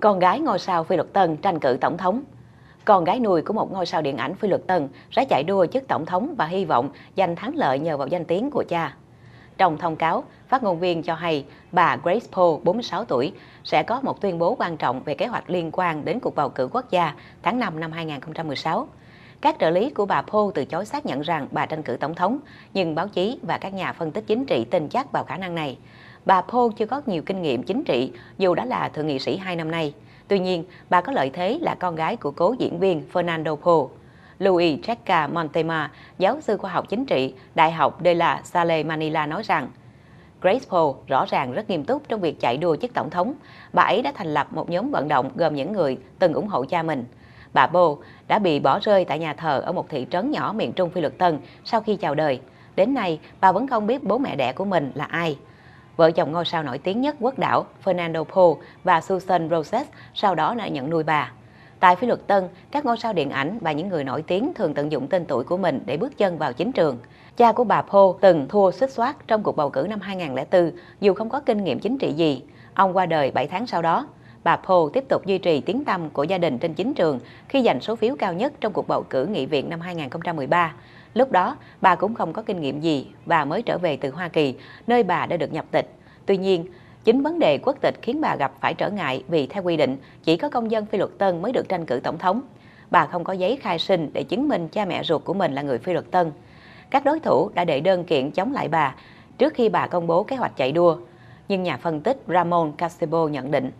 con gái ngôi sao Phi Luật Tân tranh cử tổng thống. Con gái nuôi của một ngôi sao điện ảnh Phi Luật Tân sẽ chạy đua chức tổng thống và hy vọng giành thắng lợi nhờ vào danh tiếng của cha. Trong thông cáo, phát ngôn viên cho hay bà Grace Poe, 46 tuổi, sẽ có một tuyên bố quan trọng về kế hoạch liên quan đến cuộc bầu cử quốc gia tháng 5 năm 2016. Các trợ lý của bà Poe từ chối xác nhận rằng bà tranh cử tổng thống, nhưng báo chí và các nhà phân tích chính trị tin chắc vào khả năng này bà Paul chưa có nhiều kinh nghiệm chính trị dù đã là thượng nghị sĩ hai năm nay. Tuy nhiên, bà có lợi thế là con gái của cố diễn viên Fernando Paul. Louis Checa Montema, giáo sư khoa học chính trị, Đại học de la Salle Manila nói rằng, Grace Paul rõ ràng rất nghiêm túc trong việc chạy đua chức tổng thống. Bà ấy đã thành lập một nhóm vận động gồm những người từng ủng hộ cha mình. Bà Paul đã bị bỏ rơi tại nhà thờ ở một thị trấn nhỏ miền Trung Phi Luật Tân sau khi chào đời. Đến nay, bà vẫn không biết bố mẹ đẻ của mình là ai vợ chồng ngôi sao nổi tiếng nhất quốc đảo Fernando Po và Susan Roses sau đó đã nhận nuôi bà. Tại phía luật tân, các ngôi sao điện ảnh và những người nổi tiếng thường tận dụng tên tuổi của mình để bước chân vào chính trường. Cha của bà Po từng thua xích xoát trong cuộc bầu cử năm 2004 dù không có kinh nghiệm chính trị gì. Ông qua đời 7 tháng sau đó bà Paul tiếp tục duy trì tiếng tăm của gia đình trên chính trường khi giành số phiếu cao nhất trong cuộc bầu cử nghị viện năm 2013. Lúc đó, bà cũng không có kinh nghiệm gì và mới trở về từ Hoa Kỳ, nơi bà đã được nhập tịch. Tuy nhiên, chính vấn đề quốc tịch khiến bà gặp phải trở ngại vì theo quy định, chỉ có công dân phi luật tân mới được tranh cử tổng thống. Bà không có giấy khai sinh để chứng minh cha mẹ ruột của mình là người phi luật tân. Các đối thủ đã đệ đơn kiện chống lại bà trước khi bà công bố kế hoạch chạy đua. Nhưng nhà phân tích Ramon Casebo nhận định,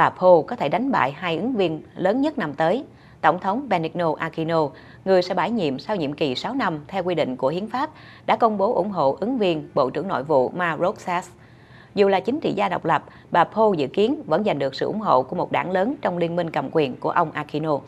Bà Poe có thể đánh bại hai ứng viên lớn nhất năm tới, Tổng thống Benigno Aquino, người sẽ bãi nhiệm sau nhiệm kỳ 6 năm theo quy định của hiến pháp, đã công bố ủng hộ ứng viên Bộ trưởng Nội vụ Mar Roxas. Dù là chính trị gia độc lập, bà Poe dự kiến vẫn giành được sự ủng hộ của một đảng lớn trong liên minh cầm quyền của ông Aquino.